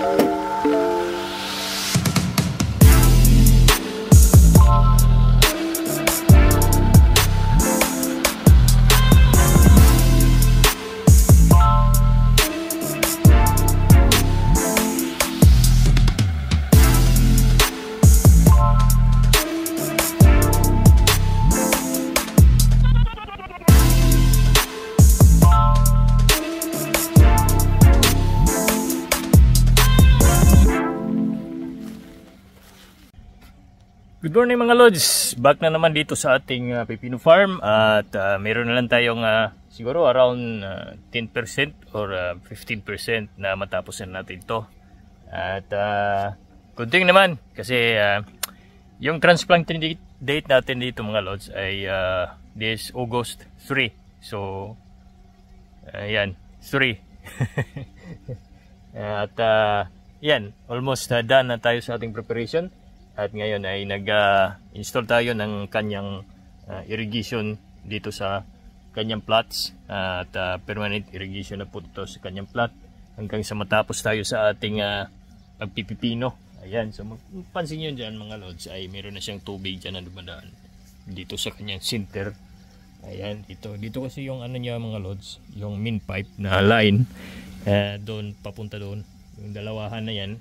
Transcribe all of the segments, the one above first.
thank you Good morning mga Lods! Back na naman dito sa ating uh, Pipino Farm at uh, meron na lang tayong uh, siguro around uh, 10% or uh, 15% na matapos na natin to at uh, naman kasi uh, yung transplant date natin dito mga Lods ay uh, this August 3 so ayan uh, 3 at uh, yan almost uh, done na tayo sa ating preparation at ngayon ay nag-install ah, uh, tayo ng kanyang uh, irrigation dito sa kanyang plots uh, at uh, permanent irrigation na po ito sa kanyang plot hanggang sa matapos tayo sa ating uh, pagpipipino. Ayan, so pansin nyo dyan mga lods ay meron na siyang tubig dyan na dumadaan dito sa kanyang center. Ayan, dito. Dito kasi yung ano niya mga lods, yung main pipe na line uh, doon papunta doon. Yung dalawahan na yan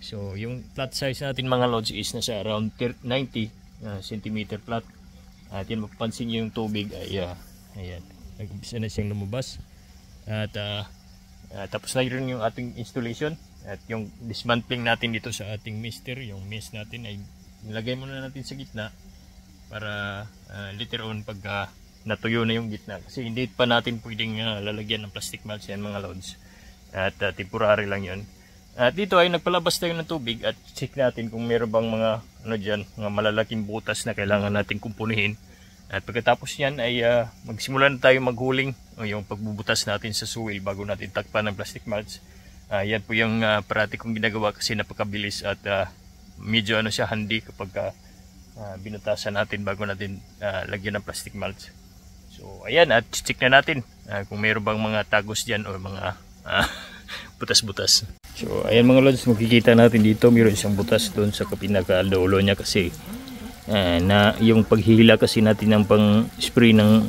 So, yung plot size natin mga lodge is nasa around 90 uh, cm plot. At yan, mapapansin nyo yung tubig ay, uh, ayan, nag-umpisa na siyang lumabas. At uh, uh, tapos na rin yung ating installation. At yung dismantling natin dito sa ating mister, yung mist natin ay nilagay muna natin sa gitna para uh, later on pag uh, natuyo na yung gitna kasi hindi pa natin pwedeng uh, lalagyan ng plastic mulch yan mga loads at uh, temporary lang yun. At dito ay nagpalabas tayo ng tubig at check natin kung meron bang mga ano diyan, mga malalaking butas na kailangan natin kumpunihin. At pagkatapos niyan ay uh, magsimula na tayo maghuling o oh, yung pagbubutas natin sa suwil bago natin takpan ng plastic mulch. Uh, yan po yung uh, parati kong ginagawa kasi napakabilis at uh, medyo ano siya handy kapag uh, uh, binutasan natin bago natin uh, lagyan ng plastic mulch. So ayan at check na natin uh, kung meron bang mga tagos diyan o mga uh, butas-butas. So ayan mga lods, makikita natin dito mayroon siyang butas doon sa kapinaka lolo niya kasi uh, na yung paghihila kasi natin ng pang-spray ng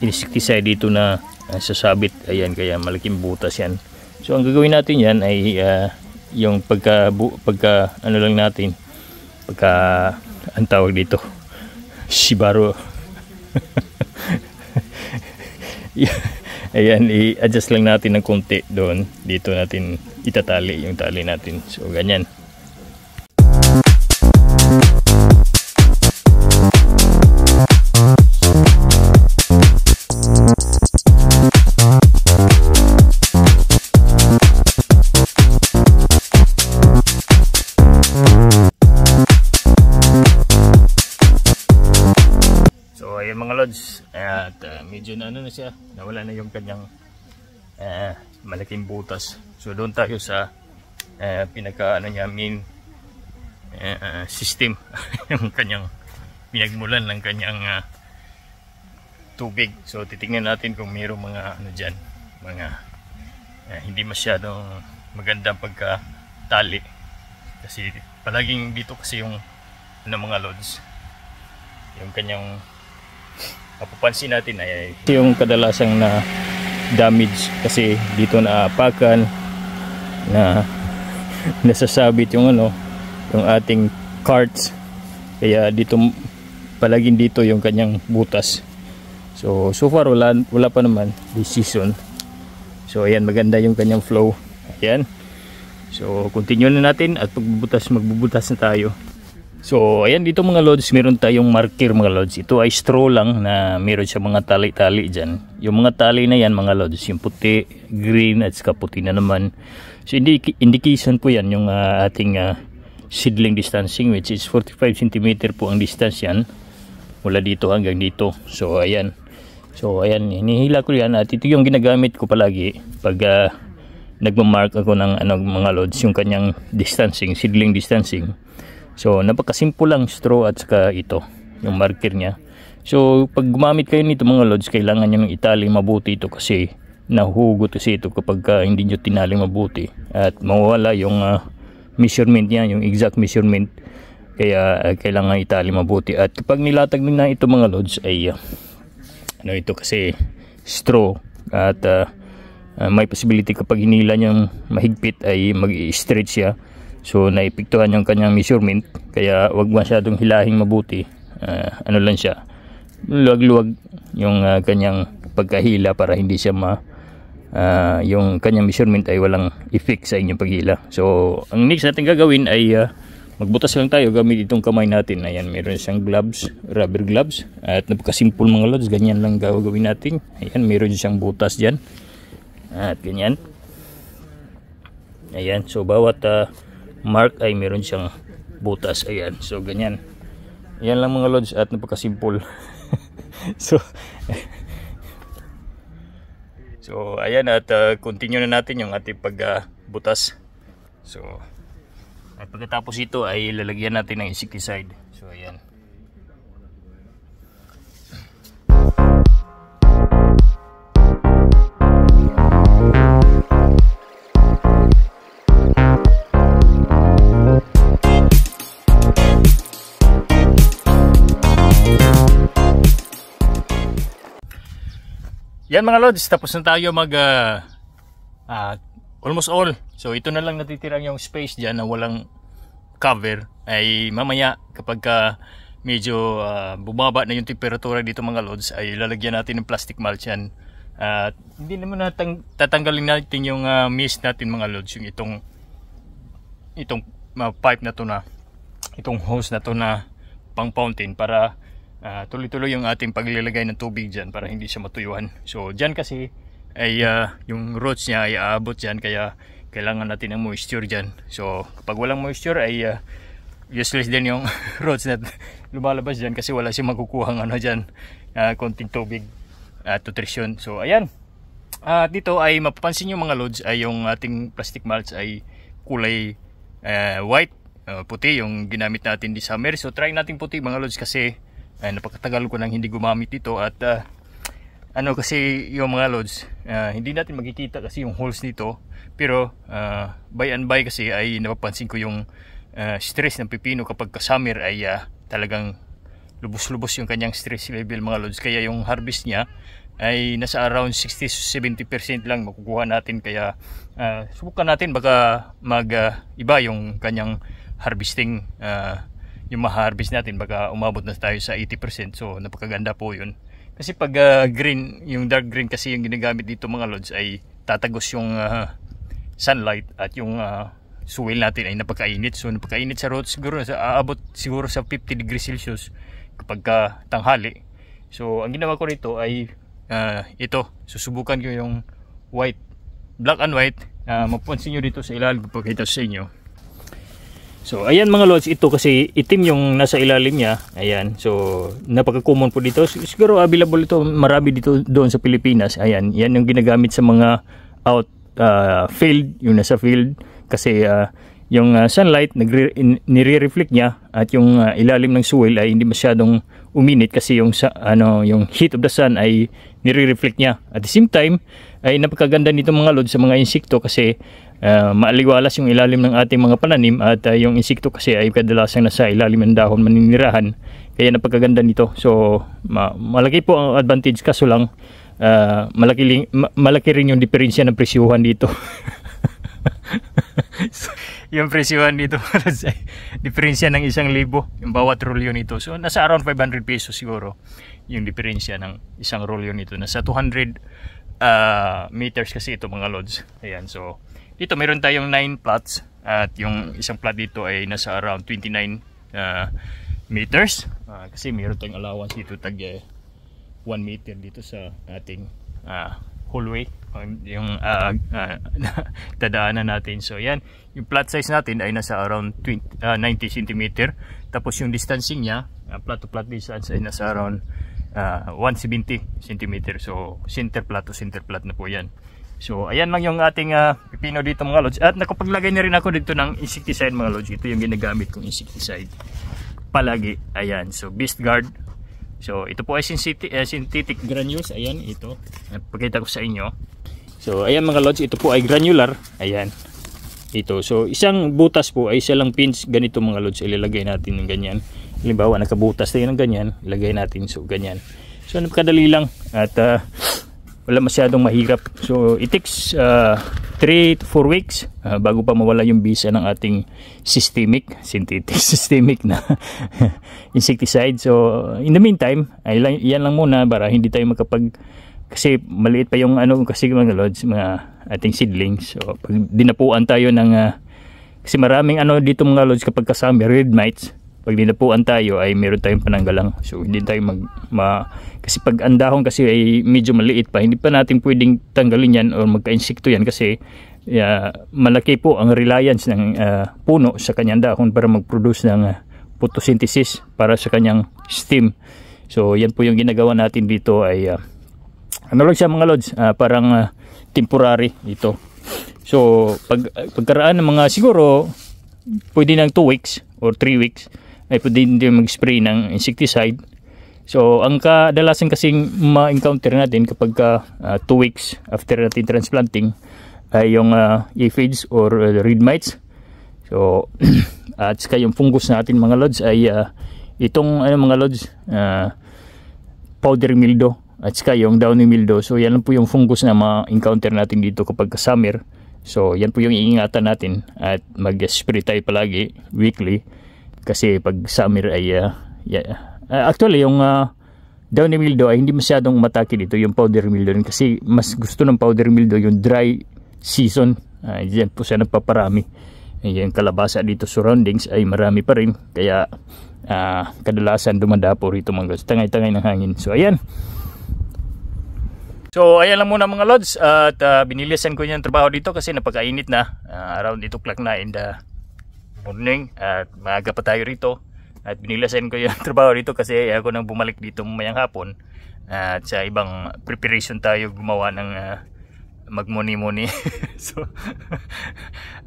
insecticide dito na uh, ah, sasabit. Ayan kaya malaking butas yan. So ang gagawin natin yan ay uh, yung pagka, bu, pagka ano lang natin pagka ang tawag dito shibaro yeah Ayan, i-adjust lang natin ng konti doon. Dito natin itatali yung tali natin. So, ganyan. na siya nawala na yung kanyang uh, malaking butas so doon tayo sa uh, pinaka ano niya main uh, system yung kanyang pinagmulan ng kanyang uh, tubig so titingnan natin kung mayroong mga ano diyan, mga uh, hindi masyadong magandang pagka tali kasi palaging dito kasi yung ng ano, mga lods yung kanyang mapapansin natin ay yung kadalasang na damage kasi dito na apakan na nasasabit yung ano yung ating carts kaya dito palaging dito yung kanyang butas so so far wala, wala pa naman this season so ayan maganda yung kanyang flow ayan so continue na natin at pagbubutas magbubutas na tayo So, ayan dito mga lods, meron tayong marker mga lods. Ito ay straw lang na meron siya mga tali-tali dyan. Yung mga tali na yan mga lods, yung puti, green at saka puti na naman. So, indi indication po yan yung uh, ating uh, seedling distancing which is 45 cm po ang distance yan. Mula dito hanggang dito. So, ayan. So, ayan, hinihila ko yan at ito yung ginagamit ko palagi pag uh, nagmamark ako ng ano, mga lods, yung kanyang distancing, seedling distancing So, napakasimple lang straw at saka ito, yung marker niya. So, pag gumamit kayo nito mga lods, kailangan nyo ng itali mabuti ito kasi nahugot kasi ito kapag uh, hindi nyo tinali mabuti. At mawala yung uh, measurement niya, yung exact measurement. Kaya uh, kailangan itali mabuti. At kapag nilatag nyo na ito mga lods, ay uh, ano ito kasi straw at uh, uh, may possibility kapag hinila nyo mahigpit ay mag-stretch siya So naipiktuhan yung kanyang measurement kaya wag masyadong hilahing mabuti. Uh, ano lang siya. Luwag-luwag yung uh, kanyang pagkahila para hindi siya ma uh, yung kanyang measurement ay walang effect sa inyong paghila. So ang next natin gagawin ay uh, magbutas lang tayo gamit itong kamay natin. Ayan, meron siyang gloves, rubber gloves at napakasimple mga lods, ganyan lang gagawin natin. Ayan, meron siyang butas diyan. At ganyan. Ayan, so bawat uh, mark ay meron siyang butas ayan so ganyan yan lang mga lods at napakasimple so so ayan at uh, continue na natin yung ating pagbutas uh, butas. so at pagkatapos ito ay lalagyan natin ng insecticide so ayan Yan mga lods, tapos na tayo mag uh, uh, almost all. So ito na lang natitirang yung space diyan na walang cover. Ay mamaya kapag uh, medyo uh, bumaba na yung temperatura dito mga lods ay lalagyan natin ng plastic mulch yan at uh, hindi naman natang tatanggalin natin yung uh, mist natin mga lods yung itong itong uh, pipe na to na itong hose na to na pang fountain para uh, tuloy-tuloy yung ating paglalagay ng tubig dyan para hindi siya matuyuan. So dyan kasi ay uh, yung roots niya ay aabot dyan kaya kailangan natin ng moisture dyan. So kapag walang moisture ay uh, useless din yung roots na lumalabas dyan kasi wala siyang makukuha ng ano dyan uh, konting tubig at uh, nutrition so ayan uh, dito ay mapapansin yung mga loads ay yung ating plastic mulch ay kulay uh, white uh, puti yung ginamit natin di summer so try natin puti mga loads kasi ay napakatagal ko nang hindi gumamit ito at uh, ano kasi yung mga loads uh, ah, hindi natin makikita kasi yung holes nito pero uh, by and by kasi ay napapansin ko yung uh, stress ng pipino kapag ka-summer ay uh, talagang lubos-lubos yung kanyang stress level mga loads kaya yung harvest niya ay nasa around 60-70% lang makukuha natin kaya uh, subukan natin baka mag uh, iba yung kanyang harvesting uh, yung ma-harvest natin baka umabot na tayo sa 80% so napakaganda po yun kasi pag uh, green yung dark green kasi yung ginagamit dito mga lods ay tatagos yung uh, sunlight at yung uh, soil natin ay napakainit so napakainit sa road siguro sa aabot siguro sa 50 degrees Celsius kapag uh, tanghali so ang ginawa ko rito ay uh, ito susubukan ko yung white black and white uh, mapansin nyo dito sa ilalim papakita sa inyo So ayan mga lods, ito kasi itim yung nasa ilalim niya. Ayan. So napaka-common po dito. Siguro available ito marami dito doon sa Pilipinas. Ayan, yan yung ginagamit sa mga out uh, field, yung nasa field kasi uh, yung uh, sunlight nagre reflect niya at yung uh, ilalim ng soil ay hindi masyadong uminit kasi yung sa, ano yung heat of the sun ay nire-reflect niya. At the same time ay napakaganda nito mga lods sa mga insekto kasi uh, maaliwalas yung ilalim ng ating mga pananim at uh, yung insekto kasi ay kadalasang nasa ilalim ng dahon maninirahan kaya napakaganda nito so ma malaki po ang advantage kaso lang uh, malaki, ma malaki rin yung diferensya ng presyuhan dito yung presyuhan dito para sa diferensya ng isang libo yung bawat rolyo nito so nasa around 500 pesos siguro yung diferensya ng isang rolyo nito nasa 200 uh, meters kasi ito mga lods ayan so dito meron tayong 9 plots at yung isang plot dito ay nasa around 29 uh, ah, meters uh, kasi meron tayong allowance dito tag uh, eh, 1 meter dito sa ating uh, hallway yung uh, uh, dadaanan natin so yan yung plot size natin ay nasa around 20, uh, 90 cm tapos yung distancing nya uh, plot to plot distance ay nasa around uh, 170 cm so center plot to center plot na po yan So, ayan lang yung ating uh, pipino dito mga lodge. At nakapaglagay na rin ako dito ng insecticide mga lodge. Ito yung ginagamit kong insecticide. Palagi. Ayan. So, beast guard. So, ito po ay synthetic, eh, synthetic granules. Ayan, ito. Pakita ko sa inyo. So, ayan mga lodge. Ito po ay granular. Ayan. Ito. So, isang butas po ay isa lang pinch. Ganito mga lodge. Ilalagay natin ng ganyan. Halimbawa, nakabutas tayo ng ganyan. Ilagay natin. So, ganyan. So, napakadali lang. At, uh, wala masyadong mahirap so it takes 3 uh, to 4 weeks uh, bago pa mawala yung bisa ng ating systemic synthetic systemic na insecticide so in the meantime ay yan lang muna para hindi tayo makapag kasi maliit pa yung ano kasi mga lods mga ating seedlings so pag dinapuan tayo ng uh, kasi maraming ano dito mga lods kapag kasama red mites pag dinapuan tayo ay meron tayong pananggalang so hindi tayo mag ma, kasi pag andahon kasi ay medyo maliit pa hindi pa natin pwedeng tanggalin yan o magka-insekto yan kasi uh, malaki po ang reliance ng uh, puno sa kanyang dahon para mag-produce ng uh, photosynthesis para sa kanyang stem so yan po yung ginagawa natin dito ay uh, ano lang siya mga lods uh, parang uh, temporary ito so pag, pagkaraan ng mga siguro pwede ng 2 weeks or 3 weeks ay pwede din mag-spray ng insecticide. So, ang kadalasan kasing ma-encounter natin kapag 2 uh, ah, two weeks after natin transplanting ay yung uh, aphids or uh, ah, reed mites. So, at saka yung fungus natin mga lods ay uh, itong ano, mga lods, uh, powder mildo at saka yung downy mildew. So, yan lang po yung fungus na ma-encounter natin dito kapag summer. So, yan po yung iingatan natin at mag-spray tayo palagi weekly kasi pag summer ay uh, yeah. uh, actually yung uh, downy mildo ay hindi masyadong umatake dito yung powder mildew kasi mas gusto ng powder mildew yung dry season uh, yan po siya nagpaparami eh, yung kalabasa dito surroundings ay marami pa rin kaya uh, kadalasan dumadapo rito mga tangay-tangay ng hangin so ayan So ayan lang muna mga lods at uh, binilisan ko yung trabaho dito kasi napakainit na uh, around dito clock na in the morning at maaga pa tayo rito at binilasin ko yung trabaho rito kasi ako nang bumalik dito mamayang hapon at sa ibang preparation tayo gumawa ng uh, magmuni-muni so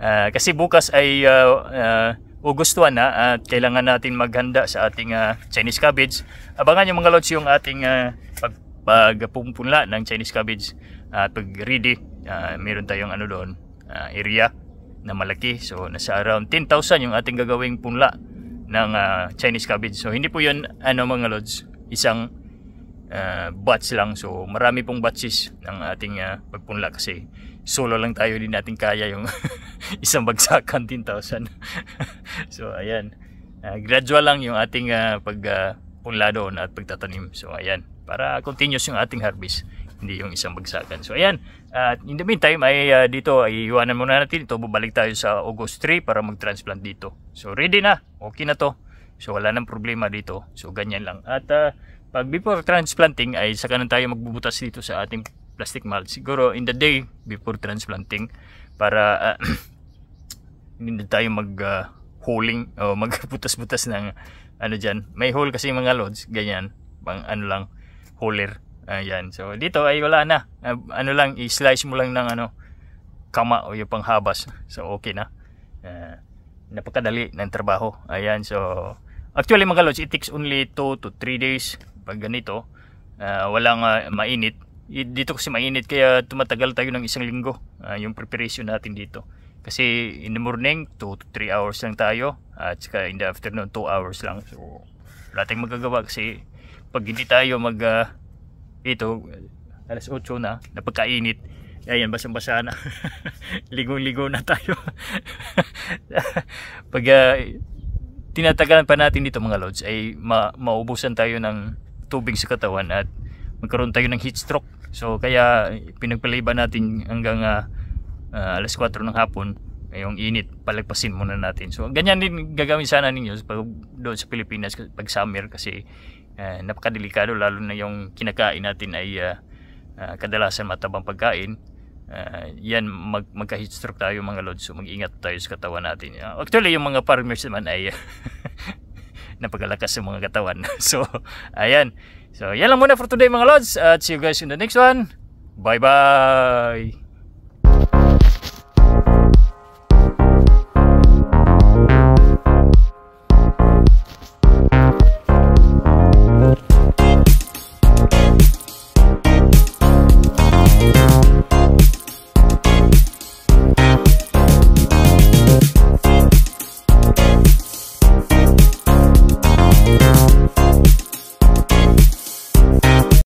uh, kasi bukas ay uh, ah, uh, August 1 na at kailangan natin maghanda sa ating uh, Chinese cabbage abangan yung mga lods yung ating uh, pag pagpumpunla ng Chinese cabbage at uh, pag ready uh, meron tayong ano doon uh, area na malaki. So nasa around 10,000 yung ating gagawing punla ng uh, Chinese cabbage. So hindi po 'yon ano mga lods, isang uh, batch lang. So marami pong batches ng ating uh, ah, pagpunla kasi solo lang tayo din natin kaya yung isang bagsakan 10,000. so ayan. Uh, gradual lang yung ating uh, pagpunla uh, doon at pagtatanim. So ayan, para continuous yung ating harvest hindi yung isang bagsakan. So ayan, at uh, in the meantime ay uh, dito ay iwanan muna natin ito. bubalik tayo sa August 3 para mag-transplant dito. So ready na, okay na to. So wala nang problema dito. So ganyan lang. At uh, pag before transplanting ay saka na tayo magbubutas dito sa ating plastic mulch. Siguro in the day before transplanting para uh, hindi tayo mag uh, holing o magbutas-butas ng ano dyan. May hole kasi mga lods, ganyan. Pang ano lang, holer. Ayan. So, dito ay wala na. Ah, ano lang, i-slice mo lang ng ano, kama o yung panghabas. So, okay na. Uh, napakadali ng trabaho. Ayan. So, actually mga lods, it takes only 2 to 3 days. Pag ganito, uh, walang uh, mainit. Dito kasi mainit kaya tumatagal tayo ng isang linggo uh, yung preparation natin dito. Kasi in the morning, 2 to 3 hours lang tayo. At saka in the afternoon, 2 hours lang. So, wala tayong magagawa kasi pag hindi tayo mag... Uh, ito alas 8 na napagkainit ayan basang basa na ligong ligo na tayo pag uh, tinatagalan pa natin dito mga lods ay ma maubusan tayo ng tubig sa katawan at magkaroon tayo ng heat stroke so kaya pinagpaliban natin hanggang uh, uh, alas 4 ng hapon yung init palagpasin muna natin so ganyan din gagawin sana ninyo pag doon sa Pilipinas pag summer kasi uh, napakadelikado lalo na yung kinakain natin ay uh, uh, kadalasan matabang pagkain uh, yan mag, magka-heat stroke tayo mga lods so mag-ingat tayo sa katawan natin uh, actually yung mga farmers naman ay napagalakas sa mga katawan so ayan so yan lang muna for today mga lods at see you guys in the next one bye bye